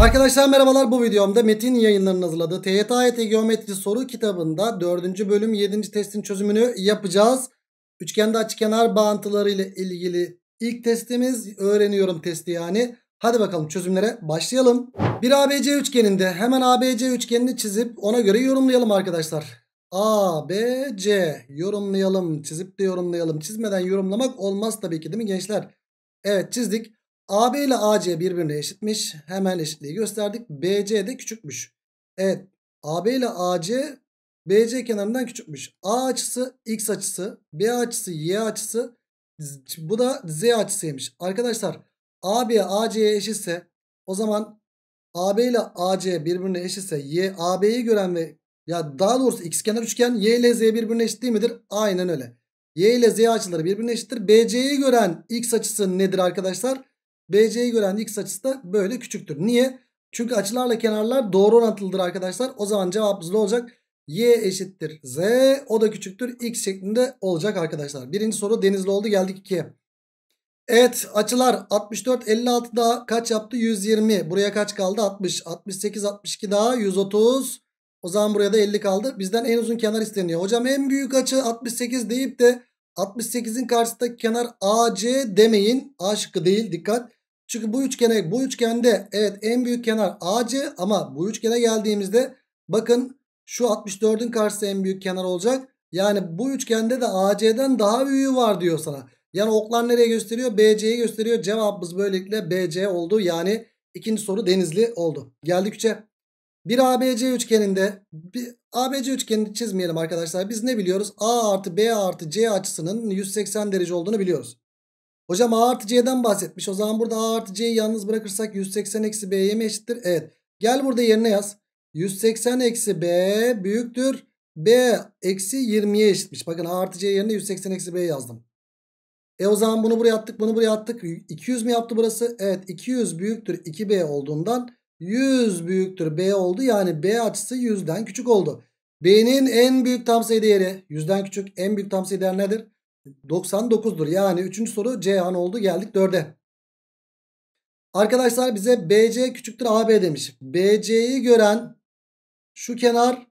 Arkadaşlar merhabalar bu videomda Metin yayınlarının hazırladığı TYT Geometri soru kitabında 4. bölüm 7. testin çözümünü yapacağız. Üçgende açıkenar bağıntıları ile ilgili ilk testimiz öğreniyorum testi yani. Hadi bakalım çözümlere başlayalım. Bir ABC üçgeninde hemen ABC üçgenini çizip ona göre yorumlayalım arkadaşlar. A, B, C yorumlayalım çizip de yorumlayalım. Çizmeden yorumlamak olmaz tabii ki değil mi gençler? Evet çizdik. AB ile AC birbirine eşitmiş. Hemen eşitliği gösterdik. BC de küçükmüş. Evet AB ile AC BC kenarından küçükmüş. A açısı X açısı, B açısı Y açısı, bu da Z açısıymış. Arkadaşlar AB AC'ye eşitse o zaman AB ile AC birbirine eşitse Y AB'yi gören ve ya daha doğrusu x kenar üçgen Y ile Z birbirine eşit değil midir? Aynen öyle. Y ile Z açıları birbirine eşittir. BC'yi gören X açısı nedir arkadaşlar? BC'yi gören x açısı da böyle küçüktür. Niye? Çünkü açılarla kenarlar doğru orantılıdır arkadaşlar. O zaman cevabımız ne olacak? Y eşittir Z. O da küçüktür. X şeklinde olacak arkadaşlar. Birinci soru denizli oldu. Geldik 2'ye. Evet açılar 64 56 daha kaç yaptı? 120. Buraya kaç kaldı? 60. 68 62 daha 130. O zaman buraya da 50 kaldı. Bizden en uzun kenar isteniyor. Hocam en büyük açı 68 deyip de 68'in karşısındaki kenar AC demeyin. A şıkkı değil dikkat. Çünkü bu üçgene bu üçgende evet en büyük kenar AC ama bu üçgene geldiğimizde bakın şu 64'ün karşısı en büyük kenar olacak. Yani bu üçgende de AC'den daha büyüğü var diyor sana. Yani oklar nereye gösteriyor? BC'ye gösteriyor. Cevabımız böylelikle BC oldu. Yani ikinci soru denizli oldu. Geldik 3'e. Bir ABC üçgeninde bir ABC üçgenini çizmeyelim arkadaşlar. Biz ne biliyoruz? A artı B artı C açısının 180 derece olduğunu biliyoruz. Hocam A artı C'den bahsetmiş. O zaman burada A artı C'yi yalnız bırakırsak 180 eksi B'ye mi eşittir? Evet. Gel burada yerine yaz. 180 eksi B büyüktür. B eksi 20'ye eşitmiş. Bakın A artı C yerine 180 eksi B yazdım. E o zaman bunu buraya attık bunu buraya attık. 200 mi yaptı burası? Evet 200 büyüktür 2B olduğundan 100 büyüktür B oldu. Yani B açısı 100'den küçük oldu. B'nin en büyük tam sayı değeri 100'den küçük. En büyük tam sayı değer nedir? 99'dur. Yani 3. soru Ceyhan oldu. Geldik 4'e. Arkadaşlar bize BC küçüktür AB demiş. BC'yi gören şu kenar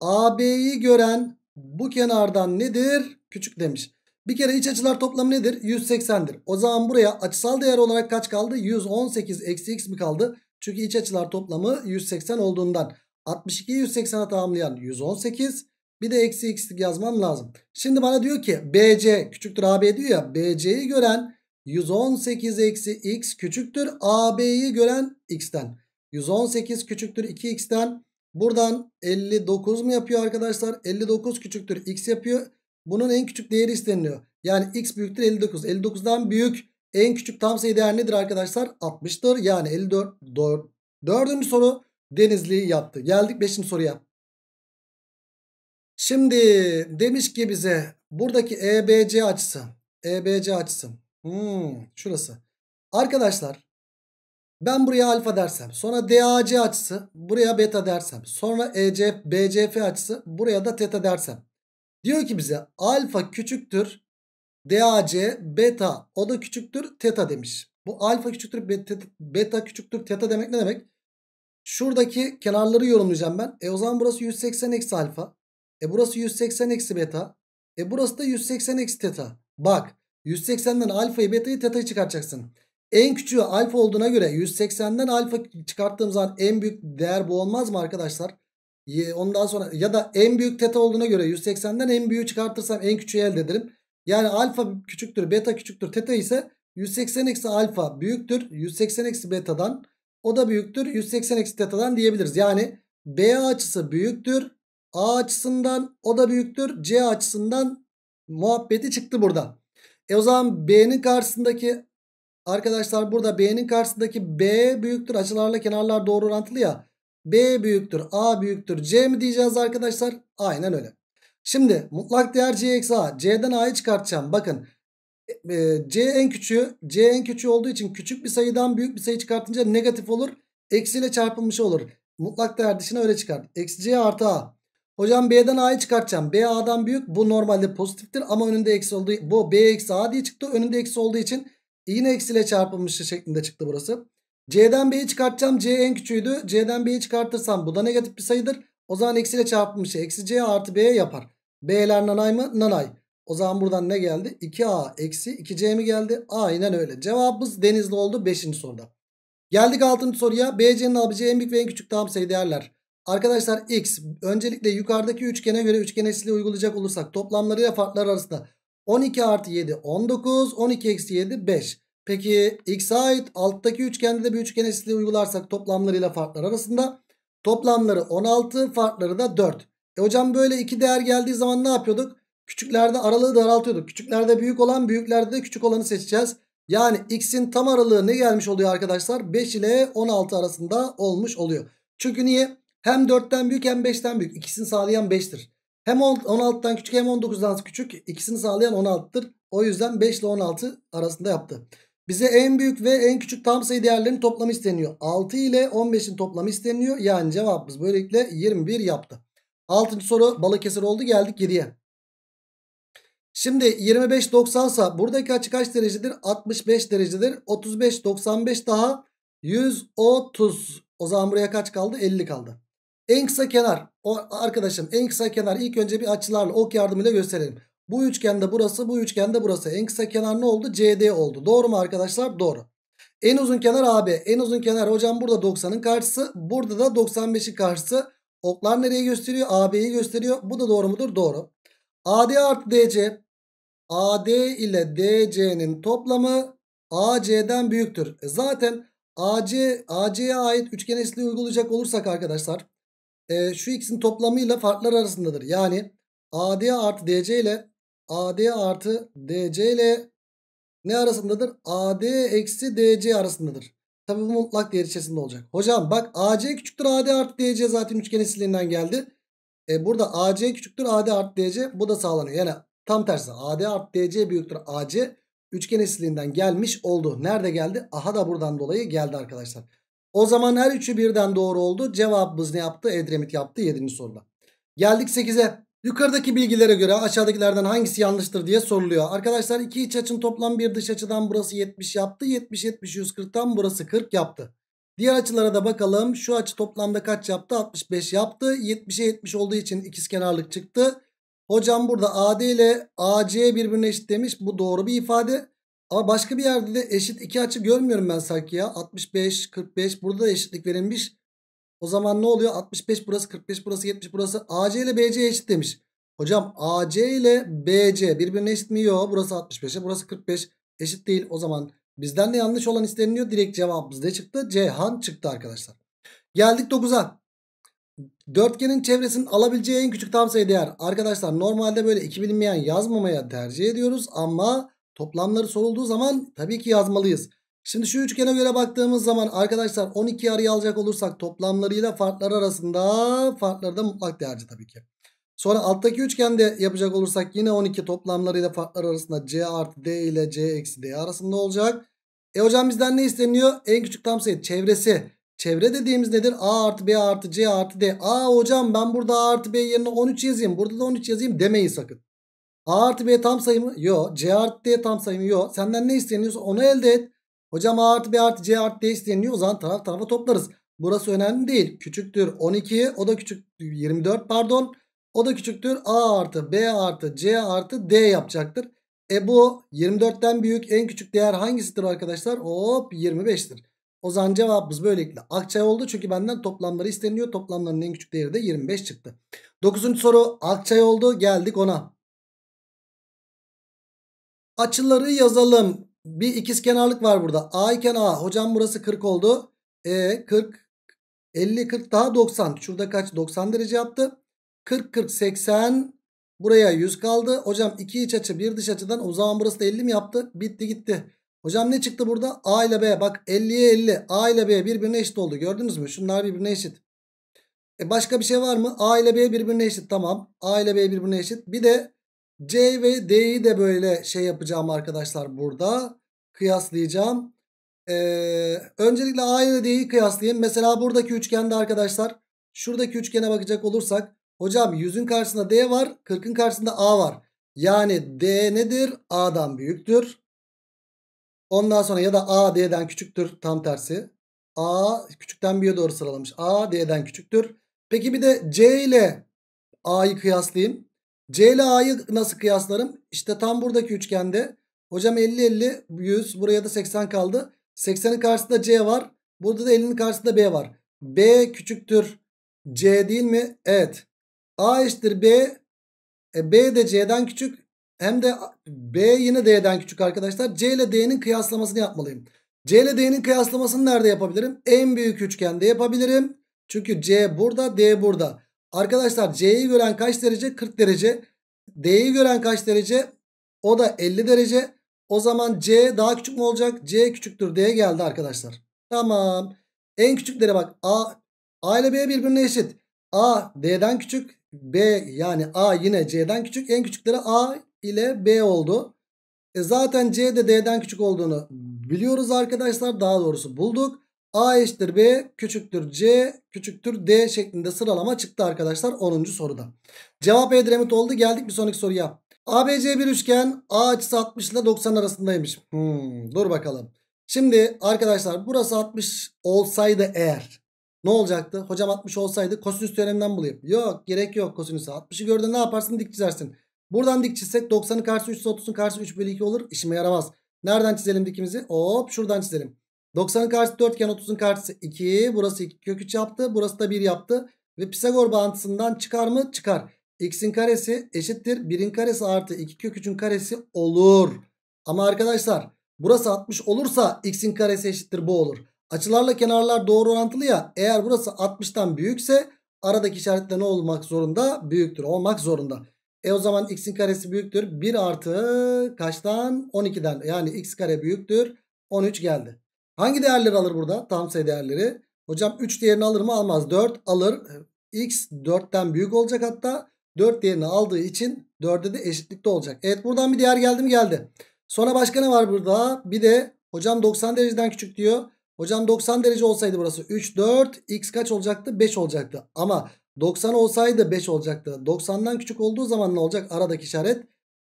AB'yi gören bu kenardan nedir? Küçük demiş. Bir kere iç açılar toplamı nedir? 180'dir. O zaman buraya açısal değer olarak kaç kaldı? 118 eksi x mi kaldı? Çünkü iç açılar toplamı 180 olduğundan 62'yi 180'e tamamlayan 118. Bir de eksi x yazmam lazım. Şimdi bana diyor ki BC küçüktür AB diyor ya. BC'yi gören 118 eksi x küçüktür AB'yi gören x'ten. 118 küçüktür 2x'ten. Buradan 59 mu yapıyor arkadaşlar? 59 küçüktür x yapıyor. Bunun en küçük değeri isteniliyor. Yani x büyüktür 59. 59'dan büyük en küçük tam sayı değer nedir arkadaşlar? 60'tır. Yani 54. Dördüncü soru Denizli yaptı. Geldik 5. soruya. Şimdi demiş ki bize buradaki EBC açısı. EBC açısı. Hmm, şurası. Arkadaşlar ben buraya alfa dersem sonra DAC açısı buraya beta dersem sonra ECF BCF açısı buraya da teta dersem. Diyor ki bize alfa küçüktür DAC beta o da küçüktür teta demiş. Bu alfa küçüktür beta, beta küçüktür teta demek ne demek? Şuradaki kenarları yorumlayacağım ben. E o zaman burası 180 eksi alfa. E burası 180 eksi beta. E burası da 180 eksi teta. Bak 180'den alfayı betayı tetayı çıkartacaksın. En küçüğü alfa olduğuna göre 180'den alfa çıkarttığım zaman en büyük değer bu olmaz mı arkadaşlar? Ondan sonra ya da en büyük teta olduğuna göre 180'den en büyüğü çıkartırsam en küçüğü elde ederim. Yani alfa küçüktür beta küçüktür teta ise 180 eksi alfa büyüktür 180 eksi betadan o da büyüktür 180 eksi tetadan diyebiliriz. Yani B açısı büyüktür A açısından o da büyüktür. C açısından muhabbeti çıktı burada. E o zaman B'nin karşısındaki arkadaşlar burada B'nin karşısındaki B büyüktür. Açılarla kenarlar doğru orantılı ya. B büyüktür. A büyüktür. C mi diyeceğiz arkadaşlar? Aynen öyle. Şimdi mutlak değer C eksi A. C'den A'yı çıkartacağım. Bakın e, C en küçüğü. C en küçüğü olduğu için küçük bir sayıdan büyük bir sayı çıkartınca negatif olur. Eksiyle çarpılmış olur. Mutlak değer dışına öyle çıkar. Eksi C artı A. Hocam B'den A'yı çıkartacağım. B A'dan büyük. Bu normalde pozitiftir ama önünde eksi olduğu bu B eksi A diye çıktı. Önünde eksi olduğu için yine eksiyle çarpılmış şeklinde çıktı burası. C'den B'yi çıkartacağım. C en küçüğüydü. C'den B'yi çıkartırsam bu da negatif bir sayıdır. O zaman eksiyle çarpılmış. Eksi C artı B yapar. B'ler nanay mı? Nanay. O zaman buradan ne geldi? 2A eksi 2C mi geldi? Aynen öyle. Cevabımız denizli oldu 5. soruda. Geldik 6. soruya. BC'nin alabileceği en büyük ve en küçük tam sayı değerler. Arkadaşlar x öncelikle yukarıdaki üçgene göre üçgen eşitliği uygulayacak olursak toplamlarıyla farklar arasında 12 artı 7 19 12 eksi 7 5. Peki x'e ait alttaki üçgende de bir üçgen eşitliği uygularsak toplamlarıyla farklar arasında toplamları 16 farkları da 4. E hocam böyle iki değer geldiği zaman ne yapıyorduk? Küçüklerde aralığı daraltıyorduk. Küçüklerde büyük olan büyüklerde de küçük olanı seçeceğiz. Yani x'in tam aralığı ne gelmiş oluyor arkadaşlar? 5 ile 16 arasında olmuş oluyor. Çünkü niye? Hem 4'ten büyük hem 5'ten büyük. İkisini sağlayan 5'tir. Hem 16'dan küçük hem 19'dan küçük. İkisini sağlayan 16'tır. O yüzden 5 ile 16 arasında yaptı. Bize en büyük ve en küçük tam sayı değerlerinin toplamı isteniyor. 6 ile 15'in toplamı isteniyor. Yani cevabımız böylelikle 21 yaptı. 6. soru Balıkesir oldu geldik 7'ye. Şimdi 25 90 sa buradaki açı kaç derecedir? 65 derecedir. 35 95 daha 130. O zaman buraya kaç kaldı? 50 kaldı. En kısa kenar o, arkadaşım en kısa kenar ilk önce bir açılarla ok yardımıyla gösterelim. Bu üçgende burası bu üçgende burası. En kısa kenar ne oldu? CD oldu. Doğru mu arkadaşlar? Doğru. En uzun kenar AB. En uzun kenar hocam burada 90'ın karşısı. Burada da 95'in karşısı. Oklar nereye gösteriyor? AB'yi gösteriyor. Bu da doğru mudur? Doğru. AD artı DC. AD ile DC'nin toplamı AC'den büyüktür. E zaten AC, AC'ye ait üçgen eşitliği uygulayacak olursak arkadaşlar e, şu ikisinin toplamıyla farklar arasındadır. Yani AD artı DC ile AD artı DC ile ne arasındadır? AD eksi DC arasındadır. Tabi bu mutlak değer içerisinde olacak. Hocam bak AC küçüktür AD artı DC zaten üçgen siliğinden geldi. E burada AC küçüktür AD artı DC bu da sağlanıyor. Yani tam tersi AD artı DC büyüktür AC üçgen esirliğinden gelmiş oldu. Nerede geldi? Aha da buradan dolayı geldi arkadaşlar. O zaman her üçü birden doğru oldu. Cevabımız ne yaptı? Edremit yaptı 7. soruda. Geldik 8'e. Yukarıdaki bilgilere göre aşağıdakilerden hangisi yanlıştır diye soruluyor. Arkadaşlar iki iç açın toplam bir dış açıdan burası 70 yaptı. 70 70 140'tan burası 40 yaptı. Diğer açılara da bakalım. Şu açı toplamda kaç yaptı? 65 yaptı. 70'e 70 olduğu için ikizkenarlık çıktı. Hocam burada AD ile AC birbirine eşit demiş. Bu doğru bir ifade. Ama başka bir yerde de eşit iki açı görmüyorum ben sanki ya. 65, 45 burada da eşitlik verilmiş. O zaman ne oluyor? 65 burası, 45 burası, 70 burası. AC ile BC eşit demiş. Hocam AC ile BC birbirine eşit mi? Yok. Burası 65'e, burası 45. Eşit değil. O zaman bizden de yanlış olan isteniliyor. Direkt cevabımız ne çıktı? Ceyhan çıktı arkadaşlar. Geldik 9'a. Dörtgenin çevresinin alabileceği en küçük tam sayı değer. Arkadaşlar normalde böyle 2 bilinmeyen yazmamaya tercih ediyoruz ama Toplamları sorulduğu zaman tabii ki yazmalıyız. Şimdi şu üçgene göre baktığımız zaman arkadaşlar 12 arayı alacak olursak toplamlarıyla farklar arasında farkları da mutlak değerci tabii ki. Sonra alttaki üçgende yapacak olursak yine 12 toplamlarıyla farklar arasında c artı d ile c eksi d arasında olacak. E hocam bizden ne isteniyor? En küçük tam sayı çevresi. Çevre dediğimiz nedir? A artı B artı C artı D. A hocam ben burada A artı B yerine 13 yazayım. Burada da 13 yazayım demeyin sakın. A artı B tam sayı mı? Yok. C artı D tam sayı mı? Yok. Senden ne isteniyorsa onu elde et. Hocam A artı B artı C artı D isteniyor. O zaman taraf tarafa toplarız. Burası önemli değil. Küçüktür 12. O da küçük 24 pardon. O da küçüktür. A artı B artı C artı D yapacaktır. E bu 24'ten büyük en küçük değer hangisidir arkadaşlar? Hop 25'tir. O zaman cevabımız böylelikle akçay oldu. Çünkü benden toplamları isteniyor. Toplamların en küçük değeri de 25 çıktı. 9. soru akçay oldu. Geldik ona açıları yazalım. Bir ikizkenarlık var burada. A iken A. Hocam burası 40 oldu. E 40 50 40 daha 90. Şurada kaç? 90 derece yaptı. 40 40 80 buraya 100 kaldı. Hocam iki iç açı bir dış açıdan o zaman burası da 50 mi yaptı? Bitti gitti. Hocam ne çıktı burada? A ile B bak 50'ye 50. A ile B birbirine eşit oldu. Gördünüz mü? Şunlar birbirine eşit. E başka bir şey var mı? A ile B birbirine eşit. Tamam. A ile B birbirine eşit. Bir de C ve D'yi de böyle şey yapacağım arkadaşlar burada. Kıyaslayacağım. Ee, öncelikle A ile D'yi kıyaslayayım. Mesela buradaki üçgende arkadaşlar şuradaki üçgene bakacak olursak hocam 100'ün karşısında D var 40'ın karşısında A var. Yani D nedir? A'dan büyüktür. Ondan sonra ya da A D'den küçüktür tam tersi. A küçükten 1'e doğru sıralamış. A D'den küçüktür. Peki bir de C ile A'yı kıyaslayayım. C ile A'yı nasıl kıyaslarım? İşte tam buradaki üçgende. Hocam 50 50 100 buraya da 80 kaldı. 80'in karşısında C var. Burada da 50'nin karşısında B var. B küçüktür C değil mi? Evet. A eşittir B. E, B de C'den küçük. Hem de B yine D'den küçük arkadaşlar. C ile D'nin kıyaslamasını yapmalıyım. C ile D'nin kıyaslamasını nerede yapabilirim? En büyük üçgende yapabilirim. Çünkü C burada D burada. Arkadaşlar C'yi gören kaç derece? 40 derece. D'yi gören kaç derece? O da 50 derece. O zaman C daha küçük mü olacak? C küçüktür D'ye geldi arkadaşlar. Tamam. En küçükleri bak. A, A ile B birbirine eşit. A D'den küçük. B yani A yine C'den küçük. En küçükleri A ile B oldu. E zaten C de D'den küçük olduğunu biliyoruz arkadaşlar. Daha doğrusu bulduk. A eşittir B küçüktür C küçüktür D şeklinde sıralama çıktı arkadaşlar 10. soruda. Cevap Edremit oldu. Geldik bir sonraki soruya. ABC bir üçgen A açısı 60 ile 90 arasındaymış. Hmm, dur bakalım. Şimdi arkadaşlar burası 60 olsaydı eğer ne olacaktı? Hocam 60 olsaydı kosinüs teoreminden bulayım. Yok gerek yok kosinüsü. 60'ı gördüğünde ne yaparsın dik çizersin. Buradan dik çizsek 90'ın karşısı 30'un karşısı 3 bölü 2 olur. İşime yaramaz. Nereden çizelim dikimizi? Hop şuradan çizelim. 90'ın karşısı 4 iken 30'un karşısı 2. Burası 2 kök 3 yaptı. Burası da 1 yaptı. Ve Pisagor bağıntısından çıkar mı? Çıkar. X'in karesi eşittir. 1'in karesi artı 2 kök 3'ün karesi olur. Ama arkadaşlar burası 60 olursa x'in karesi eşittir bu olur. Açılarla kenarlar doğru orantılı ya. Eğer burası 60'tan büyükse aradaki işaretle ne olmak zorunda? Büyüktür olmak zorunda. E o zaman x'in karesi büyüktür. 1 artı kaçtan? 12'den. Yani x kare büyüktür. 13 geldi. Hangi değerleri alır burada? Tam sayı değerleri. Hocam 3 değerini alır mı? Almaz. 4 alır. X 4'ten büyük olacak hatta. 4 değerini aldığı için 4'e de eşitlikte olacak. Evet buradan bir değer geldi mi? Geldi. Sonra başka ne var burada? Bir de hocam 90 dereceden küçük diyor. Hocam 90 derece olsaydı burası 3, 4. X kaç olacaktı? 5 olacaktı. Ama 90 olsaydı 5 olacaktı. 90'dan küçük olduğu zaman ne olacak? Aradaki işaret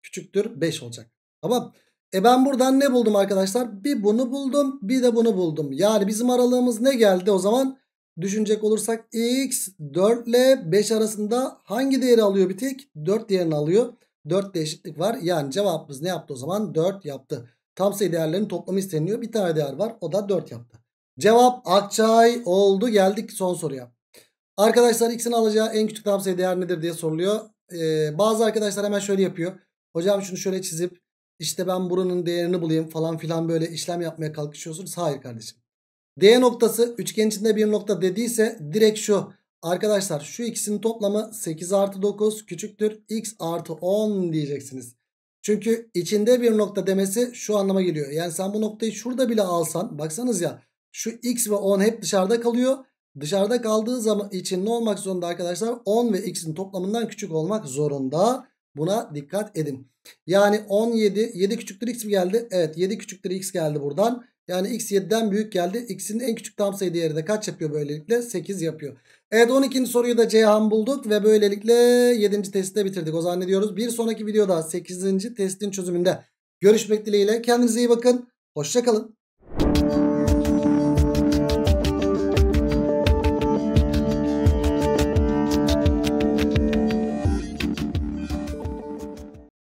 küçüktür 5 olacak. Tamam. E ben buradan ne buldum arkadaşlar? Bir bunu buldum bir de bunu buldum. Yani bizim aralığımız ne geldi o zaman? Düşünecek olursak x 4 ile 5 arasında hangi değeri alıyor bir tek? 4 değerini alıyor. 4 değişiklik var. Yani cevabımız ne yaptı o zaman? 4 yaptı. Tam sayı değerlerinin toplamı isteniyor. Bir tane değer var. O da 4 yaptı. Cevap Akçay oldu. Geldik son soruya. Arkadaşlar x'in alacağı en küçük tam sayı değer nedir diye soruluyor. Ee, bazı arkadaşlar hemen şöyle yapıyor. Hocam şunu şöyle çizip işte ben buranın değerini bulayım falan filan böyle işlem yapmaya kalkışıyorsunuz. Hayır kardeşim. D noktası üçgen içinde bir nokta dediyse direkt şu. Arkadaşlar şu ikisinin toplamı 8 artı 9 küçüktür. X artı 10 diyeceksiniz. Çünkü içinde bir nokta demesi şu anlama geliyor. Yani sen bu noktayı şurada bile alsan baksanız ya şu X ve 10 hep dışarıda kalıyor. Dışarıda kaldığı zaman için ne olmak zorunda arkadaşlar? 10 ve X'in toplamından küçük olmak zorunda. Buna dikkat edin. Yani 17 7 küçüktür x mi geldi? Evet 7 küçüktür x geldi buradan. Yani x 7'den büyük geldi. X'in en küçük tam sayı değeri de kaç yapıyor böylelikle? 8 yapıyor. Evet 12. soruyu da Ceyhan bulduk ve böylelikle 7. testi de bitirdik. O zannediyoruz. Bir sonraki videoda 8. testin çözümünde görüşmek dileğiyle. Kendinize iyi bakın. Hoşçakalın.